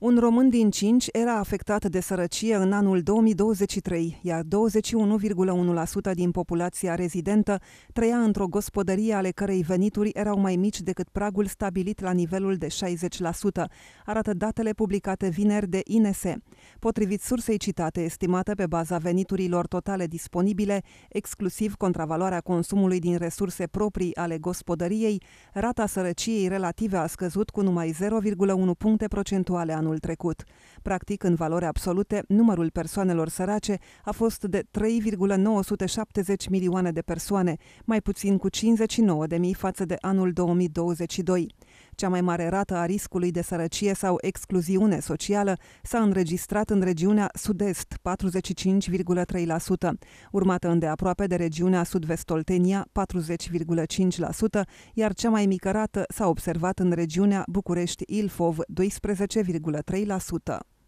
Un român din 5 era afectat de sărăcie în anul 2023, iar 21,1% din populația rezidentă trăia într-o gospodărie ale cărei venituri erau mai mici decât pragul stabilit la nivelul de 60%, arată datele publicate vineri de INSE. Potrivit sursei citate, estimată pe baza veniturilor totale disponibile, exclusiv contravaloarea consumului din resurse proprii ale gospodăriei, rata sărăciei relative a scăzut cu numai 0,1 puncte procentuale anul trecut. Practic, în valori absolute, numărul persoanelor sărace a fost de 3,970 milioane de persoane, mai puțin cu 59 de mii față de anul 2022. Cea mai mare rată a riscului de sărăcie sau excluziune socială s-a înregistrat în regiunea sud-est, 45,3%, urmată îndeaproape de regiunea sud-vestoltenia, 40,5%, iar cea mai mică rată s-a observat în regiunea București-Ilfov, 12,3%.